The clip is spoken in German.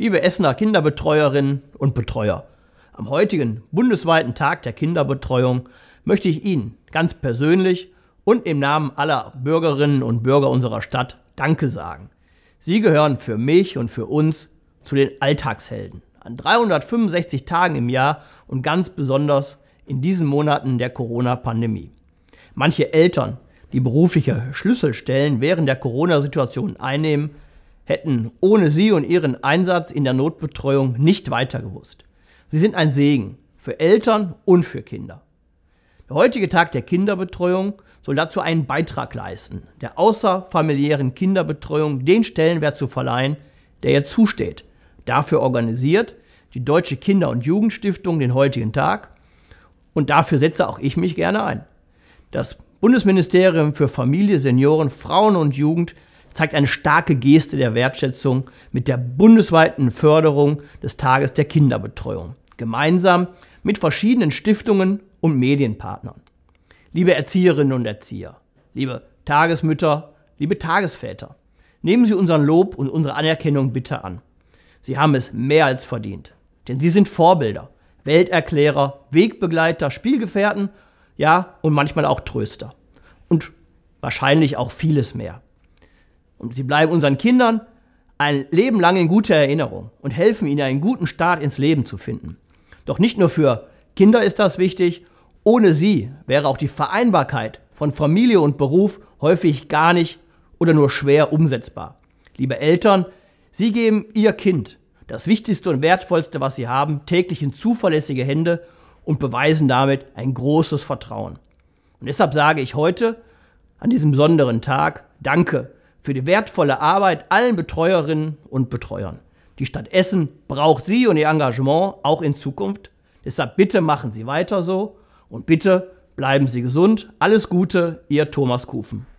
Liebe Essener Kinderbetreuerinnen und Betreuer, am heutigen bundesweiten Tag der Kinderbetreuung möchte ich Ihnen ganz persönlich und im Namen aller Bürgerinnen und Bürger unserer Stadt Danke sagen. Sie gehören für mich und für uns zu den Alltagshelden. An 365 Tagen im Jahr und ganz besonders in diesen Monaten der Corona-Pandemie. Manche Eltern, die berufliche Schlüsselstellen während der Corona-Situation einnehmen, hätten ohne sie und ihren Einsatz in der Notbetreuung nicht weiter gewusst. Sie sind ein Segen für Eltern und für Kinder. Der heutige Tag der Kinderbetreuung soll dazu einen Beitrag leisten, der außerfamiliären Kinderbetreuung den Stellenwert zu verleihen, der ihr zusteht. Dafür organisiert die Deutsche Kinder- und Jugendstiftung den heutigen Tag und dafür setze auch ich mich gerne ein. Das Bundesministerium für Familie, Senioren, Frauen und Jugend zeigt eine starke Geste der Wertschätzung mit der bundesweiten Förderung des Tages der Kinderbetreuung, gemeinsam mit verschiedenen Stiftungen und Medienpartnern. Liebe Erzieherinnen und Erzieher, liebe Tagesmütter, liebe Tagesväter, nehmen Sie unseren Lob und unsere Anerkennung bitte an. Sie haben es mehr als verdient, denn Sie sind Vorbilder, Welterklärer, Wegbegleiter, Spielgefährten, ja, und manchmal auch Tröster. Und wahrscheinlich auch vieles mehr. Und sie bleiben unseren Kindern ein Leben lang in guter Erinnerung und helfen ihnen, einen guten Start ins Leben zu finden. Doch nicht nur für Kinder ist das wichtig, ohne sie wäre auch die Vereinbarkeit von Familie und Beruf häufig gar nicht oder nur schwer umsetzbar. Liebe Eltern, Sie geben Ihr Kind das Wichtigste und Wertvollste, was Sie haben, täglich in zuverlässige Hände und beweisen damit ein großes Vertrauen. Und deshalb sage ich heute, an diesem besonderen Tag, danke für die wertvolle Arbeit allen Betreuerinnen und Betreuern. Die Stadt Essen braucht Sie und Ihr Engagement auch in Zukunft. Deshalb bitte machen Sie weiter so und bitte bleiben Sie gesund. Alles Gute, Ihr Thomas Kufen.